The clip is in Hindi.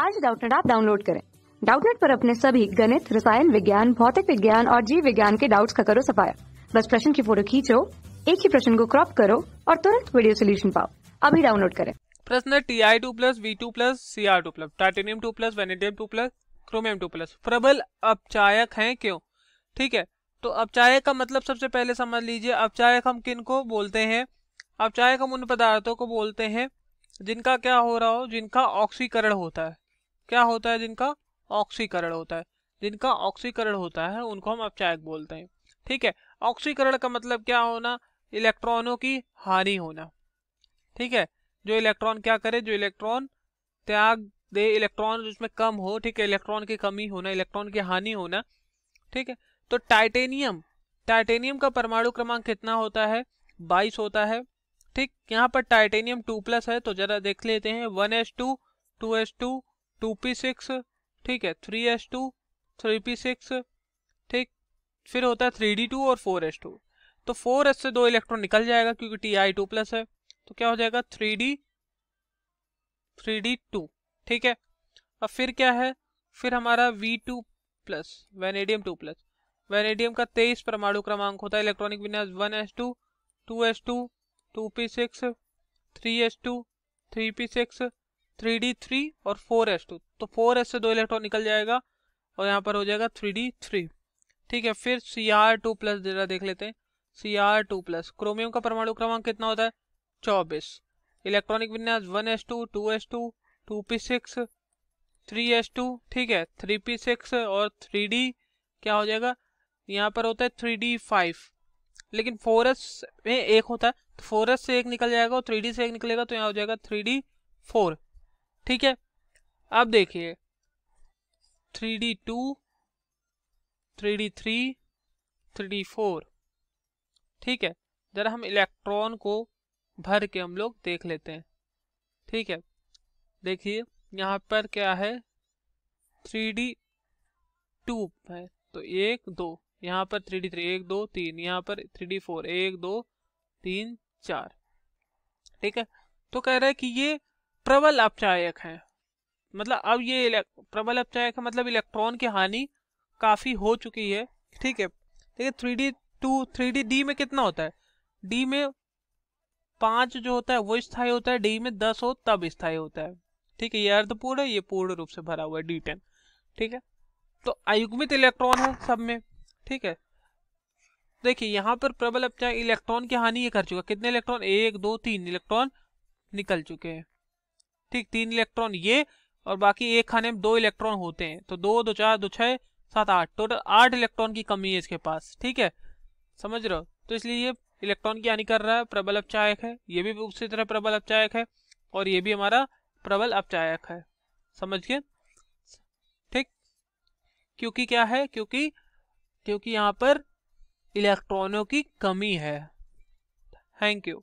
आज डाउटनेट आप डाउनलोड करें डाउटनेट पर अपने सभी गणित रसायन विज्ञान भौतिक विज्ञान और जीव विज्ञान के डाउट्स का करो सफाया बस प्रश्न की फोटो खींचो एक ही प्रश्न को क्रॉप करो और तुरंत वीडियो सोल्यूशन पाओ अभी डाउनलोड करें प्रश्न T I two plus V two plus C R two plus titanium two plus vanadium two plus chromium two plus प्रबल अपचायक हैं क्यों ठीक है तो अपचायक का मतलब सबसे पहले समझ लीजिए अपचायक हम किन को बोलते हैं अपचायक हम उन पदार्थों को बोलते हैं जिनका क्या हो रहा हो जिनका ऑक्सीकरण होता है क्या होता है जिनका ऑक्सीकरण होता है जिनका ऑक्सीकरण होता है उनको हम अपचायक बोलते हैं ठीक है ऑक्सीकरण का मतलब क्या होना इलेक्ट्रॉनों की हानि होना ठीक है जो इलेक्ट्रॉन क्या करे जो इलेक्ट्रॉन त्याग दे इलेक्ट्रॉन उसमें कम हो ठीक है इलेक्ट्रॉन की कमी होना इलेक्ट्रॉन की हानि होना ठीक है तो टाइटेनियम टाइटेनियम का परमाणु क्रमांक कितना होता है बाईस होता है ठीक यहाँ पर टाइटेनियम टू प्लस है तो जरा देख लेते हैं one s two two s two two p six ठीक है three s two three p six ठीक फिर होता है थ्री डी टू और फोर एस टू तो फोर एस से दो इलेक्ट्रॉन निकल जाएगा क्योंकि टी आई टू प्लस है तो क्या हो जाएगा three d three d two ठीक है अब फिर क्या है फिर हमारा V two plus vanadium two plus vanadium का तेईस परमाणु क्रमांक होता है इलेक्ट्रॉनिक विन्यास one s two two s two two p six three s two three p six three d three और फोर एस टू तो फोर एस से दो इलेक्ट्रॉन निकल जाएगा और यहाँ पर हो जाएगा थ्री डी थ्री ठीक है फिर सी आर टू प्लस जरा देख लेते हैं C R two plus chromium का परमाणु क्रमांक कितना होता है चौबीस इलेक्ट्रॉनिक विन्यास one s two two s two two p six three s two ठीक है थ्री पी सिक्स और थ्री डी क्या हो जाएगा यहाँ पर होता है थ्री डी फाइव लेकिन फोर एस में एक होता है तो फोर एस से एक निकल जाएगा और थ्री डी से एक निकलेगा तो यहाँ हो जाएगा थ्री डी फोर ठीक है अब देखिए three d two three d three three d four ठीक है ज़रा हम इलेक्ट्रॉन को भर के हम लोग देख लेते हैं ठीक है देखिए यहाँ पर क्या है थ्री डी टू है तो एक दो यहाँ पर थ्री डी थ्री एक दो तीन यहाँ पर थ्री डी फोर एक दो तीन चार ठीक है तो कह रहा है कि ये प्रबल अपचायक है मतलब अब ये प्रबल अपचायक है मतलब इलेक्ट्रॉन की हानि काफ़ी हो चुकी है ठीक है देखिए three d two three d d में कितना होता है डी में पाँच जो होता है वो स्थायी होता है डी में दस हो तब स्थायी होता है ठीक है ये अर्धपूर्ण है ये पूर्ण रूप से भरा हुआ है डी टेन ठीक है तो अयुग्मित इलेक्ट्रॉन है सब में ठीक है देखिए यहाँ पर प्रबल अपचायक इलेक्ट्रॉन की हानि ये कर चुका कितने इलेक्ट्रॉन एक दो तीन इलेक्ट्रॉन निकल चुके हैं ठीक तीन इलेक्ट्रॉन ये और बाकी एक खाने में दो इलेक्ट्रॉन होते हैं तो दो दो चार दो छः सात आठ टोटल आठ इलेक्ट्रॉन की कमी है इसके पास ठीक है समझ रहे हो तो इसलिए ये इलेक्ट्रॉन की हानि कर रहा है प्रबल अपचायक है ये भी उसी तरह प्रबल अपचायक है और ये भी हमारा प्रबल अपचायक है समझ गए ठीक क्योंकि क्या है क्योंकि क्योंकि यहाँ पर इलेक्ट्रॉनों की कमी है थैंक यू